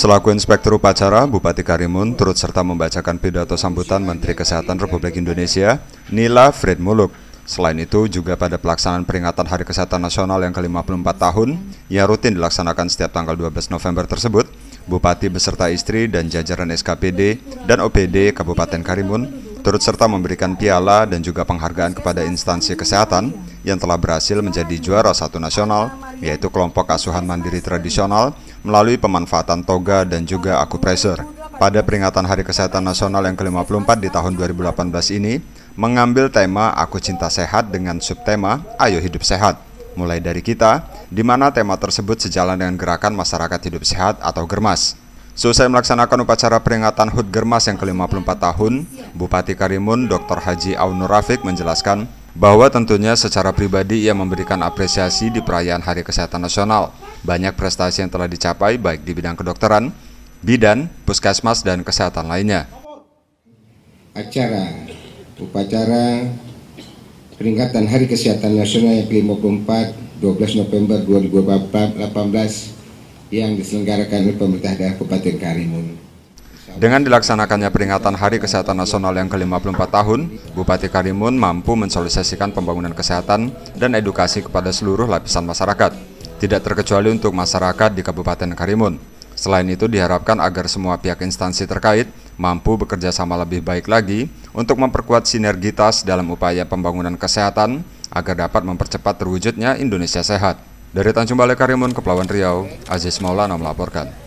Selaku Inspektur Upacara, Bupati Karimun turut serta membacakan pidato sambutan Menteri Kesehatan Republik Indonesia, Nila Fred Muluk. Selain itu, juga pada pelaksanaan peringatan Hari Kesehatan Nasional yang ke-54 tahun, yang rutin dilaksanakan setiap tanggal 12 November tersebut, Bupati beserta istri dan jajaran SKPD dan OPD Kabupaten Karimun turut serta memberikan piala dan juga penghargaan kepada instansi kesehatan yang telah berhasil menjadi juara satu nasional, yaitu kelompok asuhan mandiri tradisional melalui pemanfaatan toga dan juga akupresur. Pada peringatan Hari Kesehatan Nasional yang ke-54 di tahun 2018 ini, mengambil tema Aku Cinta Sehat dengan subtema Ayo Hidup Sehat. Mulai dari kita, di mana tema tersebut sejalan dengan gerakan masyarakat hidup sehat atau GERMAS. Selesai melaksanakan upacara peringatan HUT Germas yang ke-54 tahun, Bupati Karimun Dr. Haji Aunur Rafiq menjelaskan bahwa tentunya secara pribadi ia memberikan apresiasi di perayaan Hari Kesehatan Nasional. Banyak prestasi yang telah dicapai baik di bidang kedokteran, bidan, puskesmas, dan kesehatan lainnya. Acara upacara peringatan Hari Kesehatan Nasional yang ke-54 12 November 2018 yang diselenggarakan oleh pemerintah daerah Kabupaten Karimun dengan dilaksanakannya peringatan Hari Kesehatan Nasional yang ke-54 tahun, Bupati Karimun mampu mensosialisasikan pembangunan kesehatan dan edukasi kepada seluruh lapisan masyarakat, tidak terkecuali untuk masyarakat di Kabupaten Karimun. Selain itu diharapkan agar semua pihak instansi terkait mampu bekerja sama lebih baik lagi untuk memperkuat sinergitas dalam upaya pembangunan kesehatan agar dapat mempercepat terwujudnya Indonesia Sehat. Dari Tanjung Balai Karimun, Kepulauan Riau, Aziz Maulana melaporkan.